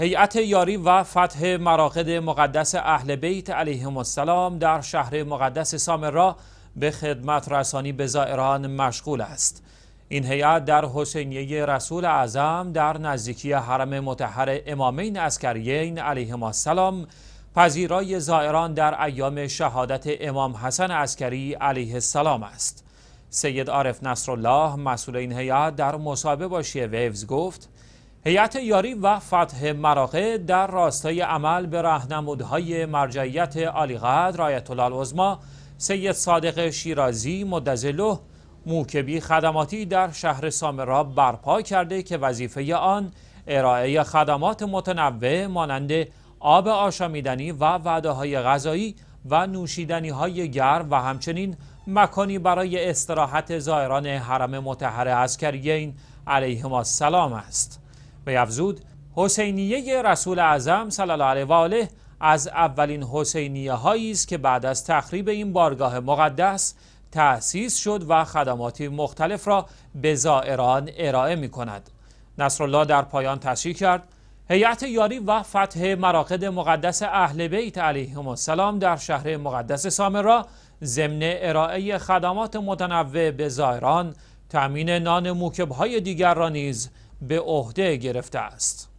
هیئت یاری و فتح مراقد مقدس اهل بیت علیهم السلام در شهر مقدس سامرا به خدمت رسانی به زائران مشغول است این هیئت در حسینیه رسول اعظم در نزدیکی حرم متحر امامین اسکریین علیهم السلام پذیرای زائران در ایام شهادت امام حسن عسکری علیه السلام است سید عارف نصرالله مسئول این هیئت در مصاحبه با ویوز گفت هیئت یاری و فتح مراقع در راستای عمل به رهنمودهای مرجعیت عالیقدر آیت الله سید صادق شیرازی مدزله موکبی خدماتی در شهر سامرا برپا کرده که وظیفه آن ارائه خدمات متنوع مانند آب آشامیدنی و وعده های غذایی و نوشیدنی های گرم و همچنین مکانی برای استراحت زائران حرم متحر عسکریین علیهم السلام است. به افزود حسینیه رسول اعظم صلی الله علیه و آله از اولین حسینیه هایی است که بعد از تخریب این بارگاه مقدس تأسیس شد و خدماتی مختلف را به زائران ارائه می کند نصرالله در پایان تشریح کرد هیئت یاری و فتح مراقد مقدس اهل بیت علیهم السلام در شهر مقدس سامرا ضمن ارائه خدمات متنوع به زائران تامین نان های دیگر را نیز به عهده گرفته است